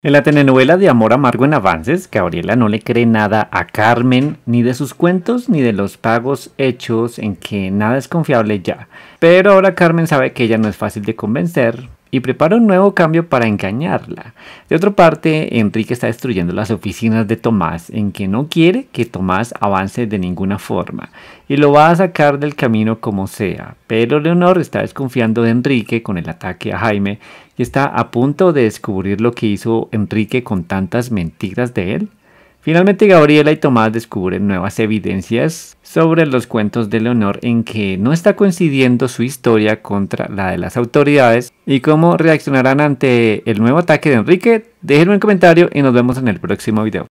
En la telenovela de Amor Amargo en Avances, Gabriela no le cree nada a Carmen, ni de sus cuentos, ni de los pagos hechos en que nada es confiable ya. Pero ahora Carmen sabe que ella no es fácil de convencer, y prepara un nuevo cambio para engañarla. De otra parte, Enrique está destruyendo las oficinas de Tomás, en que no quiere que Tomás avance de ninguna forma, y lo va a sacar del camino como sea. Pero Leonor está desconfiando de Enrique con el ataque a Jaime y está a punto de descubrir lo que hizo Enrique con tantas mentiras de él. Finalmente Gabriela y Tomás descubren nuevas evidencias sobre los cuentos de Leonor en que no está coincidiendo su historia contra la de las autoridades y cómo reaccionarán ante el nuevo ataque de Enrique. Déjenme un comentario y nos vemos en el próximo video.